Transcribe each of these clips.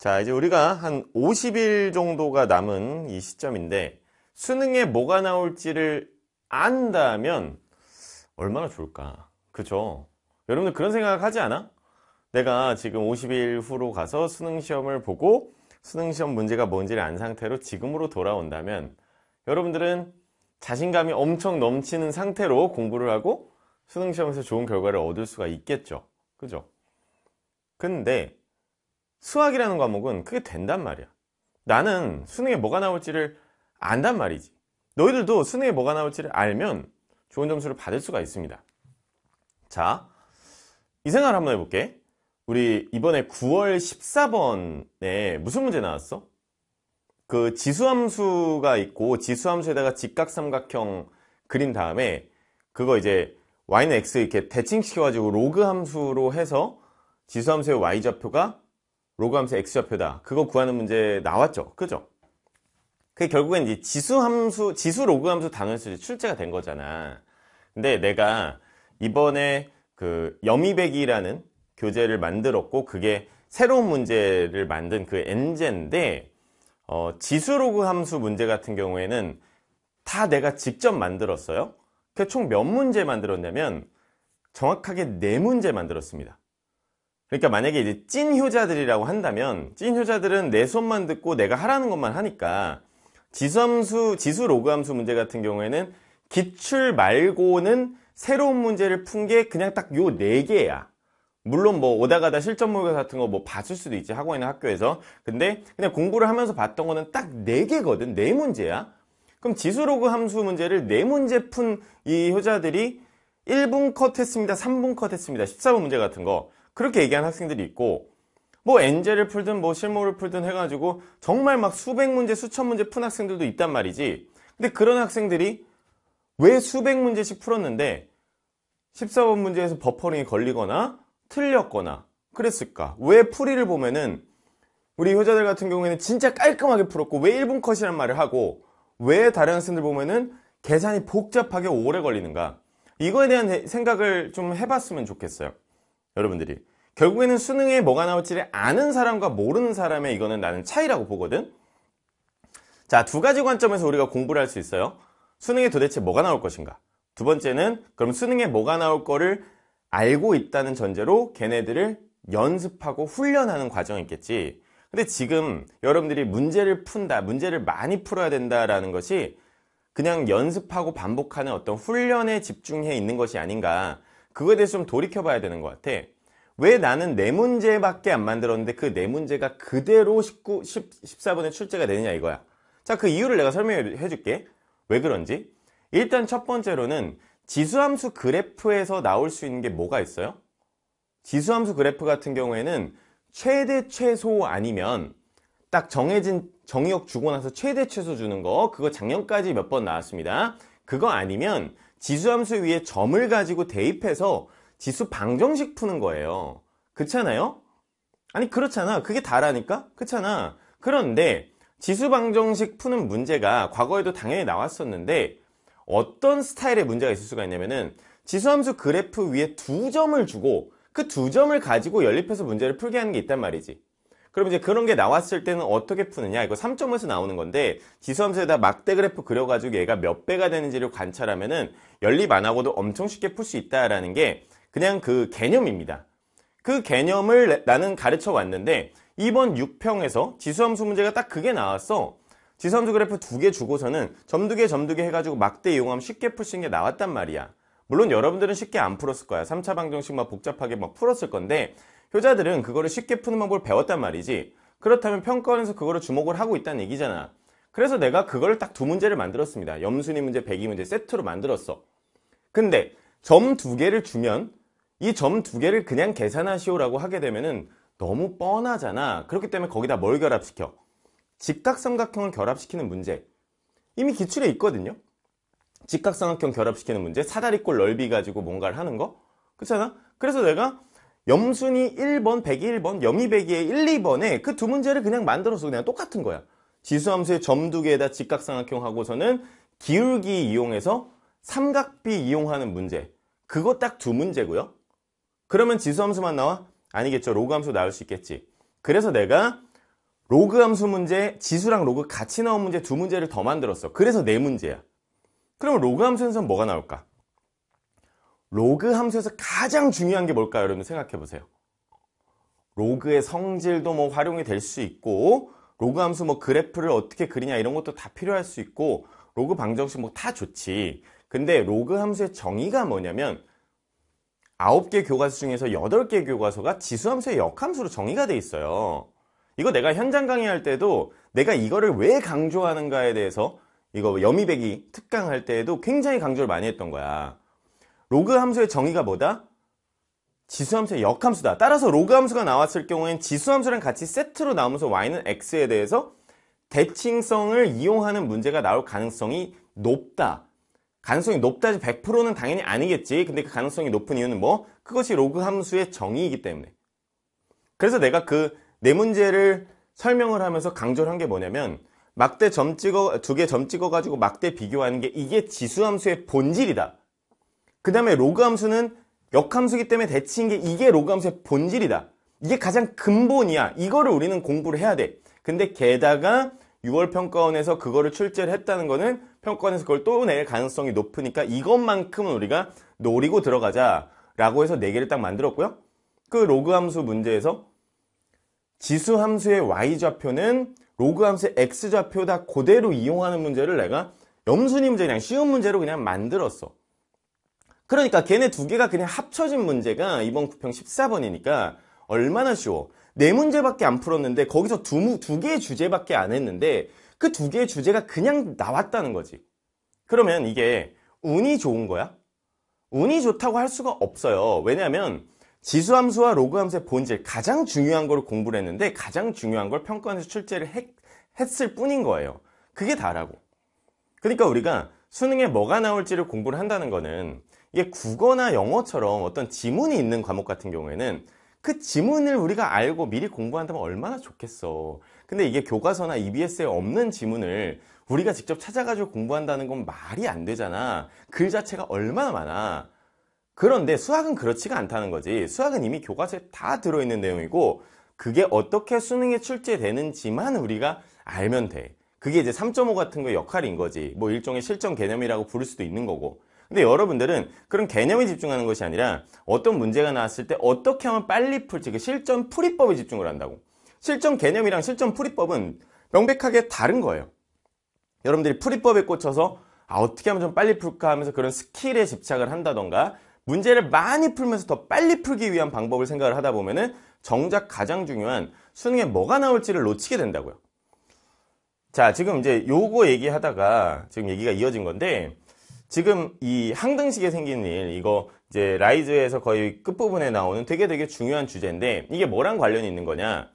자, 이제 우리가 한 50일 정도가 남은 이 시점인데 수능에 뭐가 나올지를 안다면 얼마나 좋을까? 그쵸 여러분들 그런 생각 하지 않아? 내가 지금 50일 후로 가서 수능 시험을 보고 수능 시험 문제가 뭔지를 안 상태로 지금으로 돌아온다면 여러분들은 자신감이 엄청 넘치는 상태로 공부를 하고 수능 시험에서 좋은 결과를 얻을 수가 있겠죠. 그죠? 근데 수학이라는 과목은 그게 된단 말이야. 나는 수능에 뭐가 나올지를 안단 말이지. 너희들도 수능에 뭐가 나올지를 알면 좋은 점수를 받을 수가 있습니다. 자, 이 생각을 한번 해볼게. 우리 이번에 9월 14번에 무슨 문제 나왔어? 그 지수함수가 있고 지수함수에다가 직각삼각형 그린 다음에 그거 이제 y는 x 이렇게 대칭시켜가지고 로그 함수로 해서 지수함수의 y좌표가 로그함수 x좌표다. 그거 구하는 문제 나왔죠. 그죠? 그 결국엔 이제 지수 함수, 지수 로그함수 단원수이 출제가 된 거잖아. 근데 내가 이번에 그 여미백이라는 교재를 만들었고 그게 새로운 문제를 만든 그엔젠데 어, 지수 로그 함수 문제 같은 경우에는 다 내가 직접 만들었어요. 그총몇 문제 만들었냐면 정확하게 네 문제 만들었습니다. 그러니까 만약에 이제 찐 효자들이라고 한다면 찐 효자들은 내 수업만 듣고 내가 하라는 것만 하니까 지수함수, 지수 로그함수 문제 같은 경우에는 기출 말고는 새로운 문제를 푼 게 그냥 딱 요 네 개야. 물론 뭐 오다 가다 실전 모의고사 같은 거 뭐 봤을 수도 있지 하고 있는 학교에서 근데 그냥 공부를 하면서 봤던 거는 딱 네 개거든 네 문제야 그럼 지수로그 함수 문제를 네 문제 푼 이 효자들이 1분 컷 했습니다 3분 컷 했습니다 14번 문제 같은 거 그렇게 얘기하는 학생들이 있고 뭐 엔젤을 풀든 뭐 실무를 풀든 해가지고 정말 막 수백 문제 수천 문제 푼 학생들도 있단 말이지 근데 그런 학생들이 왜 수백 문제씩 풀었는데 14번 문제에서 버퍼링이 걸리거나 틀렸거나 그랬을까 왜 풀이를 보면은 우리 효자들 같은 경우에는 진짜 깔끔하게 풀었고 왜 1분 컷이란 말을 하고 왜 다른 학생들 보면은 계산이 복잡하게 오래 걸리는가 이거에 대한 생각을 좀 해봤으면 좋겠어요 여러분들이 결국에는 수능에 뭐가 나올지를 아는 사람과 모르는 사람의 이거는 나는 차이라고 보거든 자 두 가지 관점에서 우리가 공부를 할 수 있어요 수능에 도대체 뭐가 나올 것인가 두 번째는 그럼 수능에 뭐가 나올 거를 알고 있다는 전제로 걔네들을 연습하고 훈련하는 과정이 있겠지 근데 지금 여러분들이 문제를 푼다 문제를 많이 풀어야 된다라는 것이 그냥 연습하고 반복하는 어떤 훈련에 집중해 있는 것이 아닌가 그거에 대해서 좀 돌이켜 봐야 되는 것 같아 왜 나는 네 문제밖에 안 만들었는데 그네 문제가 그대로 19, 10, 14번에 출제가 되느냐 이거야 자 그 이유를 내가 설명해 줄게 왜 그런지 일단 첫 번째로는 지수함수 그래프에서 나올 수 있는 게 뭐가 있어요? 지수함수 그래프 같은 경우에는 최대 최소 아니면 딱 정해진 정의역 주고 나서 최대 최소 주는 거 그거 작년까지 몇 번 나왔습니다 그거 아니면 지수함수 위에 점을 가지고 대입해서 지수 방정식 푸는 거예요. 그렇잖아요? 아니 그렇잖아. 그게 다라니까? 그렇잖아. 그런데 지수 방정식 푸는 문제가 과거에도 당연히 나왔었는데 어떤 스타일의 문제가 있을 수가 있냐면은 지수함수 그래프 위에 두 점을 주고 그 두 점을 가지고 연립해서 문제를 풀게 하는 게 있단 말이지. 그럼 이제 그런 게 나왔을 때는 어떻게 푸느냐 이거 3점에서 나오는 건데 지수함수에다 막대 그래프 그려가지고 얘가 몇 배가 되는지를 관찰하면은 연립 안 하고도 엄청 쉽게 풀 수 있다라는 게 그냥 그 개념입니다. 그 개념을 나는 가르쳐 왔는데 이번 6평에서 지수함수 문제가 딱 그게 나왔어. 지수함수 그래프 두 개 주고서는 점두개점두개 해가지고 막대 이용하면 쉽게 풀 수 있는 게 나왔단 말이야. 물론 여러분들은 쉽게 안 풀었을 거야. 3차 방정식만 복잡하게 막 풀었을 건데 효자들은 그거를 쉽게 푸는 방법을 배웠단 말이지 그렇다면 평가원에서 그거를 주목을 하고 있다는 얘기잖아 그래서 내가 그거를 딱 두 문제를 만들었습니다 염순이 문제, 백이 문제 세트로 만들었어 근데 점 두 개를 주면 이 점 두 개를 그냥 계산하시오라고 하게 되면은 너무 뻔하잖아 그렇기 때문에 거기다 뭘 결합시켜 직각삼각형을 결합시키는 문제 이미 기출에 있거든요 직각삼각형 결합시키는 문제 사다리꼴 넓이 가지고 뭔가를 하는 거 그렇잖아 그래서 내가 염순이 1번, 101번, 염이백이의 1, 2번에 그 두 문제를 그냥 만들어서 그냥 똑같은 거야. 지수함수의 점 두 개에다 직각삼각형하고서는 기울기 이용해서 삼각비 이용하는 문제. 그거 딱 두 문제고요. 그러면 지수함수만 나와? 아니겠죠. 로그함수 나올 수 있겠지. 그래서 내가 로그함수 문제, 지수랑 로그 같이 나온 문제 두 문제를 더 만들었어. 그래서 네 문제야. 그럼 로그함수에서 뭐가 나올까? 로그 함수에서 가장 중요한 게 뭘까요? 여러분 생각해 보세요. 로그의 성질도 뭐 활용이 될 수 있고 로그 함수 뭐 그래프를 어떻게 그리냐 이런 것도 다 필요할 수 있고 로그 방정식 뭐 다 좋지. 근데 로그 함수의 정의가 뭐냐면 9개 교과서 중에서 8개 교과서가 지수함수의 역함수로 정의가 돼 있어요. 이거 내가 현장 강의할 때도 내가 이거를 왜 강조하는가에 대해서 이거 여미백이 특강할 때에도 굉장히 강조를 많이 했던 거야. 로그 함수의 정의가 뭐다? 지수함수의 역함수다. 따라서 로그 함수가 나왔을 경우엔 지수함수랑 같이 세트로 나오면서 y는 x에 대해서 대칭성을 이용하는 문제가 나올 가능성이 높다. 가능성이 높다지 100%는 당연히 아니겠지. 근데 그 가능성이 높은 이유는 뭐? 그것이 로그 함수의 정의이기 때문에. 그래서 내가 그 네 문제를 설명을 하면서 강조를 한 게 뭐냐면 막대 점 찍어 두 개 점 찍어 가지고 막대 비교하는 게 이게 지수함수의 본질이다. 그 다음에 로그 함수는 역함수기 때문에 대칭 게 이게 로그 함수의 본질이다. 이게 가장 근본이야. 이거를 우리는 공부를 해야 돼. 근데 게다가 6월 평가원에서 그거를 출제를 했다는 거는 평가원에서 그걸 또 낼 가능성이 높으니까 이것만큼은 우리가 노리고 들어가자 라고 해서 4개를 딱 만들었고요. 그 로그 함수 문제에서 지수 함수의 y좌표는 로그 함수의 x좌표 다 그대로 이용하는 문제를 내가 염순이 문제 그냥 쉬운 문제로 그냥 만들었어. 그러니까 걔네 두 개가 그냥 합쳐진 문제가 이번 구평 14번이니까 얼마나 쉬워. 네 문제밖에 안 풀었는데 거기서 두, 두 개의 주제밖에 안 했는데 그 두 개의 주제가 그냥 나왔다는 거지. 그러면 이게 운이 좋은 거야? 운이 좋다고 할 수가 없어요. 왜냐하면 지수함수와 로그함수의 본질, 가장 중요한 걸 공부를 했는데 가장 중요한 걸 평가원에서 출제를 했, 했을 뿐인 거예요. 그게 다라고. 그러니까 우리가 수능에 뭐가 나올지를 공부를 한다는 거는 이게 국어나 영어처럼 어떤 지문이 있는 과목 같은 경우에는 그 지문을 우리가 알고 미리 공부한다면 얼마나 좋겠어. 근데 이게 교과서나 EBS에 없는 지문을 우리가 직접 찾아가지고 공부한다는 건 말이 안 되잖아. 글 자체가 얼마나 많아. 그런데 수학은 그렇지가 않다는 거지. 수학은 이미 교과서에 다 들어있는 내용이고 그게 어떻게 수능에 출제되는지만 우리가 알면 돼. 그게 이제 3.5 같은 거 역할인 거지. 뭐 일종의 실전 개념이라고 부를 수도 있는 거고. 근데 여러분들은 그런 개념에 집중하는 것이 아니라 어떤 문제가 나왔을 때 어떻게 하면 빨리 풀지 그 실전 풀이법에 집중을 한다고 실전 개념이랑 실전 풀이법은 명백하게 다른 거예요 여러분들이 풀이법에 꽂혀서 아 어떻게 하면 좀 빨리 풀까 하면서 그런 스킬에 집착을 한다던가 문제를 많이 풀면서 더 빨리 풀기 위한 방법을 생각을 하다 보면은 정작 가장 중요한 수능에 뭐가 나올지를 놓치게 된다고요. 자, 지금 이제 요거 얘기하다가 지금 얘기가 이어진 건데 지금 이 항등식에 생긴 일, 이거 이제 라이즈에서 거의 끝부분에 나오는 되게 되게 중요한 주제인데 이게 뭐랑 관련이 있는 거냐?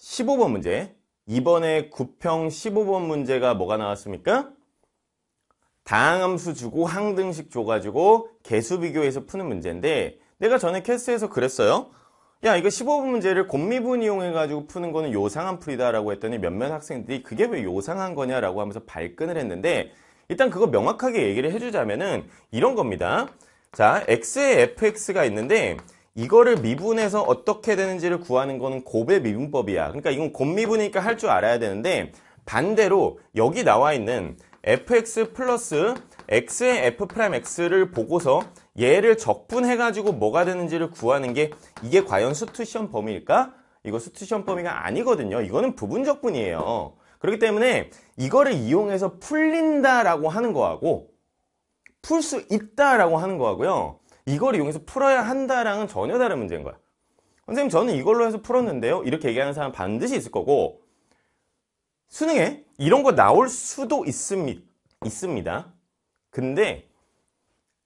15번 문제. 이번에 9평 15번 문제가 뭐가 나왔습니까? 다항함수 주고 항등식 줘가지고 개수 비교해서 푸는 문제인데 내가 전에 캐스에서 그랬어요. 야 이거 15번 문제를 곱미분 이용해가지고 푸는 거는 요상한 풀이다 라고 했더니 몇몇 학생들이 그게 왜 요상한 거냐라고 하면서 발끈을 했는데 일단 그거 명확하게 얘기를 해주자면은 이런 겁니다. 자, x에 fx가 있는데 이거를 미분해서 어떻게 되는지를 구하는 거는 곱의 미분법이야. 그러니까 이건 곱미분이니까 할 줄 알아야 되는데 반대로 여기 나와 있는 fx 플러스 x의 f'x를 보고서 얘를 적분해가지고 뭐가 되는지를 구하는 게 이게 과연 수투시험 범위일까? 이거 수투시험 범위가 아니거든요. 이거는 부분적분이에요. 그렇기 때문에 이거를 이용해서 풀린다라고 하는 거하고 풀 수 있다라고 하는 거하고요. 이걸 이용해서 풀어야 한다랑은 전혀 다른 문제인 거야. 선생님 저는 이걸로 해서 풀었는데요. 이렇게 얘기하는 사람 반드시 있을 거고 수능에 이런 거 나올 수도 있습니, 있습니다. 근데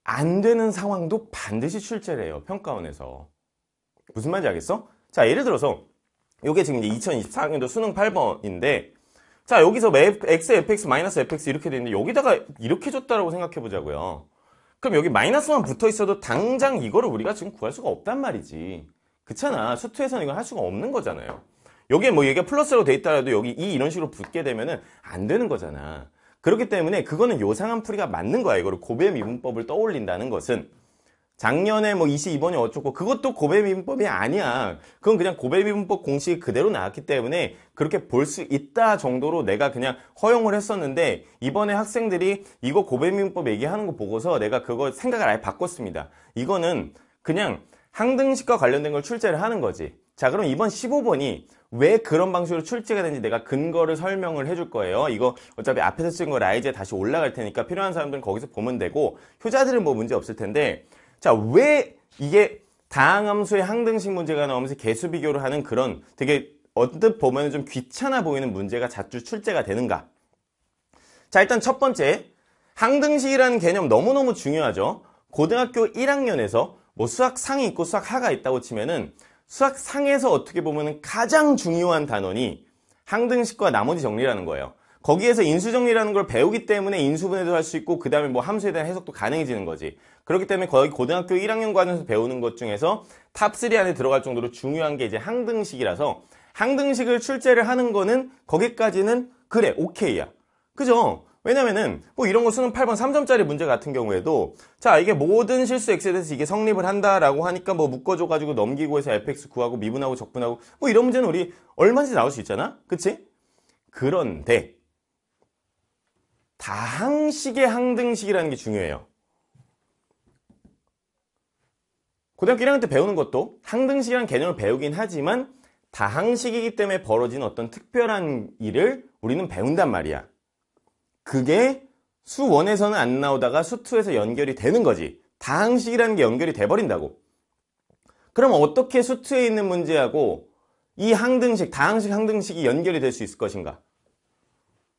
안 되는 상황도 반드시 출제를 해요. 평가원에서. 무슨 말인지 알겠어? 자 예를 들어서 이게 지금 이제 2024학년도 수능 8번인데 자, 여기서 x, fx, 마이너스 fx 이렇게 되는데 여기다가 이렇게 줬다라고 생각해 보자고요. 그럼 여기 마이너스만 붙어 있어도 당장 이거를 우리가 지금 구할 수가 없단 말이지. 그렇잖아. 수트에서는 이걸 할 수가 없는 거잖아요. 여기에 뭐 얘가 플러스로 돼 있다라도 여기 이 이런 식으로 붙게 되면은 안 되는 거잖아. 그렇기 때문에 그거는 요상한 풀이가 맞는 거야. 이거를 고배 미분법을 떠올린다는 것은. 작년에 뭐 22번이 어쩌고 그것도 고배미분법이 아니야. 그건 그냥 고배미분법 공식 그대로 나왔기 때문에 그렇게 볼 수 있다 정도로 내가 그냥 허용을 했었는데 이번에 학생들이 이거 고배미분법 얘기하는 거 보고서 내가 그거 생각을 아예 바꿨습니다. 이거는 그냥 항등식과 관련된 걸 출제를 하는 거지. 자 그럼 이번 15번이 왜 그런 방식으로 출제가 되는지 내가 근거를 설명을 해줄 거예요. 이거 어차피 앞에서 쓴 거 라이즈에 다시 올라갈 테니까 필요한 사람들은 거기서 보면 되고 효자들은 뭐 문제 없을 텐데 자, 왜 이게 다항함수의 항등식 문제가 나오면서 개수 비교를 하는 그런 되게 언뜻 보면 좀 귀찮아 보이는 문제가 자주 출제가 되는가? 자, 일단 첫 번째. 항등식이라는 개념 너무너무 중요하죠. 고등학교 1학년에서 뭐 수학상이 있고 수학하가 있다고 치면은 수학상에서 어떻게 보면 가장 중요한 단원이 항등식과 나머지 정리라는 거예요. 거기에서 인수정리라는 걸 배우기 때문에 인수분해도 할 수 있고 그 다음에 뭐 함수에 대한 해석도 가능해지는 거지 그렇기 때문에 거의 고등학교 1학년 과정에서 배우는 것 중에서 탑3 안에 들어갈 정도로 중요한 게 이제 항등식이라서 항등식을 출제를 하는 거는 거기까지는 그래 오케이야 그죠? 왜냐면은 뭐 이런 거 쓰는 8번 3점짜리 문제 같은 경우에도 자 이게 모든 실수 x에 대해서 이게 성립을 한다라고 하니까 뭐 묶어줘가지고 넘기고 해서 fx 구하고 미분하고 적분하고 뭐 이런 문제는 우리 얼마든지 나올 수 있잖아 그치? 그런데 다항식의 항등식이라는 게 중요해요. 고등학교 1학년 때 배우는 것도 항등식이라는 개념을 배우긴 하지만 다항식이기 때문에 벌어진 어떤 특별한 일을 우리는 배운단 말이야. 그게 수원에서는 안 나오다가 수2에서 연결이 되는 거지. 다항식이라는 게 연결이 돼버린다고. 그럼 어떻게 수2에 있는 문제하고 이 항등식, 다항식, 항등식이 연결이 될 수 있을 것인가?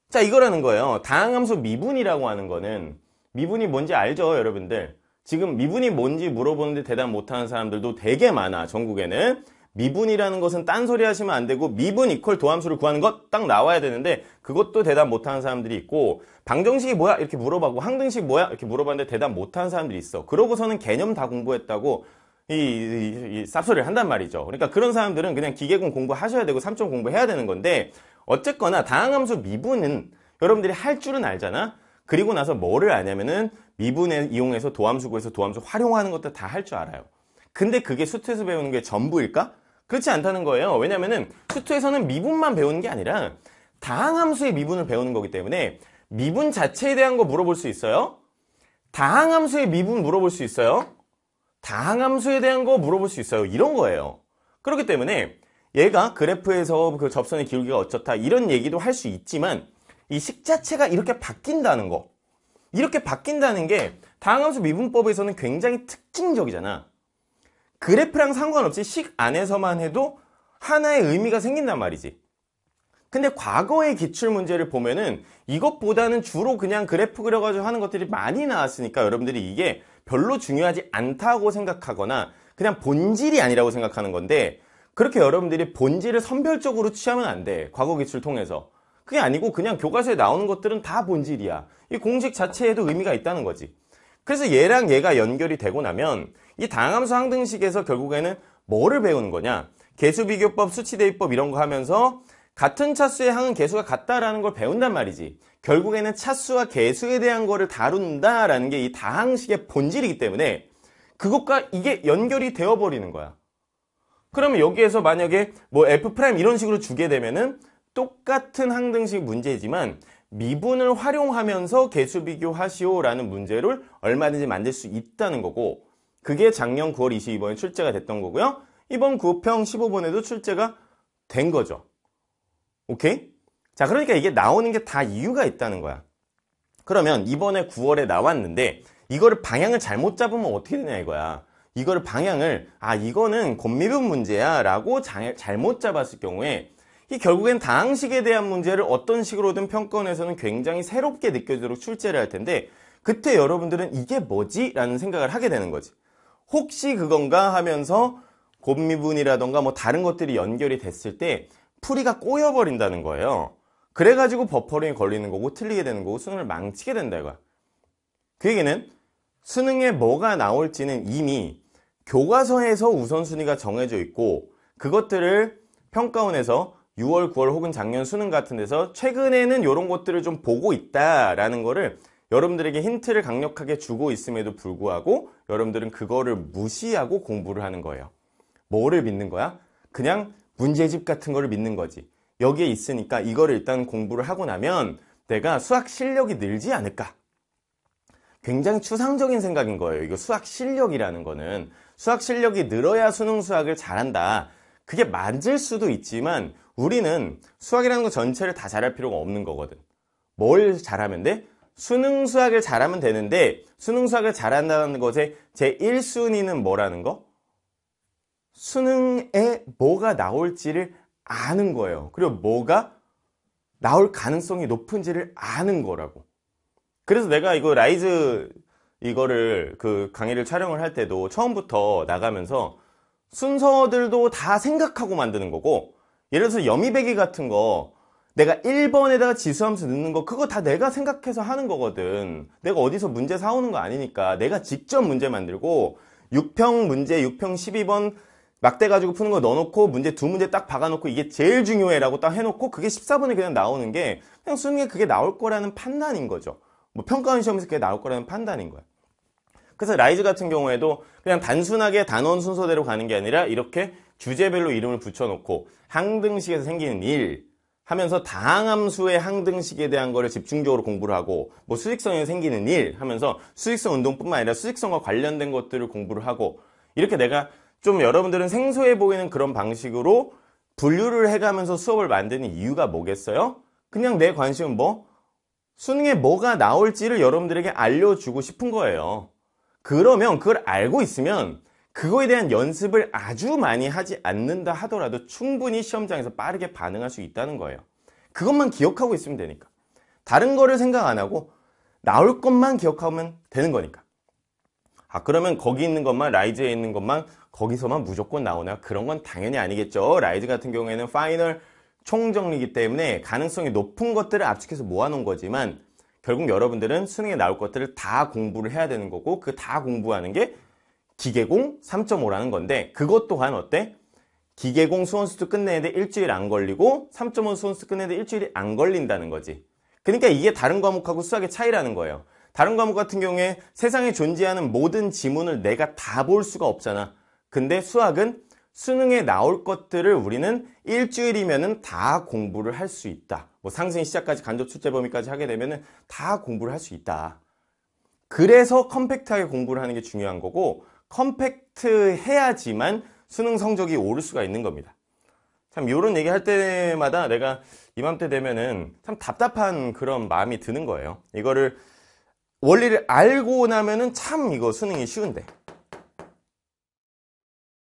자 이거라는 거예요 다항함수 미분이라고 하는 거는 미분이 뭔지 알죠 여러분들 지금 미분이 뭔지 물어보는데 대답 못하는 사람들도 되게 많아 전국에는 미분이라는 것은 딴소리 하시면 안 되고 미분 이퀄 도함수를 구하는 것 딱 나와야 되는데 그것도 대답 못하는 사람들이 있고 방정식이 뭐야 이렇게 물어보고 항등식 뭐야 이렇게 물어봤는데 대답 못하는 사람들이 있어 그러고서는 개념 다 공부했다고 이, 이, 이 쌉소리를 한단 말이죠 그러니까 그런 사람들은 그냥 기계공 공부하셔야 되고 3점 공부해야 되는 건데 어쨌거나 다항함수 미분은 여러분들이 할 줄은 알잖아 그리고 나서 뭐를 아냐면은 미분을 이용해서 도함수 구해서 도함수 활용하는 것도 다 할 줄 알아요 근데 그게 수트에서 배우는 게 전부일까? 그렇지 않다는 거예요 왜냐면은 수트에서는 미분만 배우는 게 아니라 다항함수의 미분을 배우는 거기 때문에 미분 자체에 대한 거 물어볼 수 있어요 다항함수의 미분 물어볼 수 있어요 다항함수에 대한 거 물어볼 수 있어요 이런 거예요 그렇기 때문에 얘가 그래프에서 그 접선의 기울기가 어쩌다 이런 얘기도 할 수 있지만 이 식 자체가 이렇게 바뀐다는 거 이렇게 바뀐다는 게 다항함수 미분법에서는 굉장히 특징적이잖아 그래프랑 상관없이 식 안에서만 해도 하나의 의미가 생긴단 말이지 근데 과거의 기출문제를 보면은 이것보다는 주로 그냥 그래프 그려가지고 하는 것들이 많이 나왔으니까 여러분들이 이게 별로 중요하지 않다고 생각하거나 그냥 본질이 아니라고 생각하는 건데 그렇게 여러분들이 본질을 선별적으로 취하면 안 돼. 과거 기출 통해서. 그게 아니고 그냥 교과서에 나오는 것들은 다 본질이야. 이 공식 자체에도 의미가 있다는 거지. 그래서 얘랑 얘가 연결이 되고 나면 이 다항함수 항등식에서 결국에는 뭐를 배우는 거냐? 개수비교법, 수치대입법 이런 거 하면서 같은 차수의 항은 개수가 같다라는 걸 배운단 말이지. 결국에는 차수와 개수에 대한 거를 다룬다라는 게 이 다항식의 본질이기 때문에 그것과 이게 연결이 되어버리는 거야. 그러면 여기에서 만약에 뭐 F' 프라임 이런 식으로 주게 되면은 똑같은 항등식 문제지만 미분을 활용하면서 개수 비교하시오라는 문제를 얼마든지 만들 수 있다는 거고 그게 작년 9월 22번에 출제가 됐던 거고요. 이번 9평 15번에도 출제가 된 거죠. 오케이? 자 그러니까 이게 나오는 게 다 이유가 있다는 거야. 그러면 이번에 9월에 나왔는데 이거를 방향을 잘못 잡으면 어떻게 되냐 이거야. 이걸 방향을 아 이거는 곤미분 문제야 라고 잘, 못 잡았을 경우에 이 결국엔 당항식에 대한 문제를 어떤 식으로든 평가에서는 굉장히 새롭게 느껴지도록 출제를 할 텐데 그때 여러분들은 이게 뭐지? 라는 생각을 하게 되는 거지 혹시 그건가 하면서 곤미분이라던가 뭐 다른 것들이 연결이 됐을 때 풀이가 꼬여버린다는 거예요 그래가지고 버퍼링이 걸리는 거고 틀리게 되는 거고 수능을 망치게 된다 이거야 그 얘기는 수능에 뭐가 나올지는 이미 교과서에서 우선순위가 정해져 있고 그것들을 평가원에서 6월, 9월 혹은 작년 수능 같은 데서 최근에는 이런 것들을 좀 보고 있다라는 거를 여러분들에게 힌트를 강력하게 주고 있음에도 불구하고 여러분들은 그거를 무시하고 공부를 하는 거예요. 뭐를 믿는 거야? 그냥 문제집 같은 거를 믿는 거지. 여기에 있으니까 이거를 일단 공부를 하고 나면 내가 수학 실력이 늘지 않을까 굉장히 추상적인 생각인 거예요. 이거 수학 실력이라는 거는 수학 실력이 늘어야 수능 수학을 잘한다. 그게 맞을 수도 있지만 우리는 수학이라는 거 전체를 다 잘할 필요가 없는 거거든. 뭘 잘하면 돼? 수능 수학을 잘하면 되는데 수능 수학을 잘한다는 것에 제 1순위는 뭐라는 거? 수능에 뭐가 나올지를 아는 거예요. 그리고 뭐가 나올 가능성이 높은지를 아는 거라고. 그래서 내가 이거 라이즈 이거를 그 강의를 촬영을 할 때도 처음부터 나가면서 순서들도 다 생각하고 만드는 거고 예를 들어서 여미배기 같은 거 내가 1번에다가 지수함수 넣는 거 그거 다 내가 생각해서 하는 거거든 내가 어디서 문제 사오는 거 아니니까 내가 직접 문제 만들고 6평 문제 6평 12번 막대 가지고 푸는 거 넣어놓고 문제 두 문제 딱 박아놓고 이게 제일 중요해 라고 딱 해놓고 그게 14번에 그냥 나오는 게 그냥 수능에 그게 나올 거라는 판단인 거죠 뭐 평가원 시험에서 그게 나올 거라는 판단인 거야. 그래서 라이즈 같은 경우에도 그냥 단순하게 단원 순서대로 가는 게 아니라 이렇게 주제별로 이름을 붙여놓고 항등식에서 생기는 일 하면서 다항함수의 항등식에 대한 거를 집중적으로 공부를 하고 뭐 수직성에 생기는 일 하면서 수직성 운동뿐만 아니라 수직성과 관련된 것들을 공부를 하고 이렇게 내가 좀 여러분들은 생소해 보이는 그런 방식으로 분류를 해가면서 수업을 만드는 이유가 뭐겠어요? 그냥 내 관심은 뭐? 수능에 뭐가 나올지를 여러분들에게 알려주고 싶은 거예요. 그러면 그걸 알고 있으면 그거에 대한 연습을 아주 많이 하지 않는다 하더라도 충분히 시험장에서 빠르게 반응할 수 있다는 거예요. 그것만 기억하고 있으면 되니까. 다른 거를 생각 안 하고 나올 것만 기억하면 되는 거니까. 아, 그러면 거기 있는 것만, 라이즈에 있는 것만, 거기서만 무조건 나오나? 그런 건 당연히 아니겠죠. 라이즈 같은 경우에는 파이널 총정리기 때문에 가능성이 높은 것들을 압축해서 모아놓은 거지만 결국 여러분들은 수능에 나올 것들을 다 공부를 해야 되는 거고 그 다 공부하는 게 기계공 3.5라는 건데 그것 또한 어때? 기계공 수원수도 끝내는데 일주일 안 걸리고 3.5 수원수 끝내는데 일주일이 안 걸린다는 거지 그러니까 이게 다른 과목하고 수학의 차이라는 거예요 다른 과목 같은 경우에 세상에 존재하는 모든 지문을 내가 다 볼 수가 없잖아 근데 수학은 수능에 나올 것들을 우리는 일주일이면 다 공부를 할 수 있다. 뭐 상생 시작까지 간접 출제 범위까지 하게 되면 다 공부를 할 수 있다. 그래서 컴팩트하게 공부를 하는 게 중요한 거고 컴팩트해야지만 수능 성적이 오를 수가 있는 겁니다. 참 이런 얘기 할 때마다 내가 이맘때 되면은 참 답답한 그런 마음이 드는 거예요. 이거를 원리를 알고 나면은 참 이거 수능이 쉬운데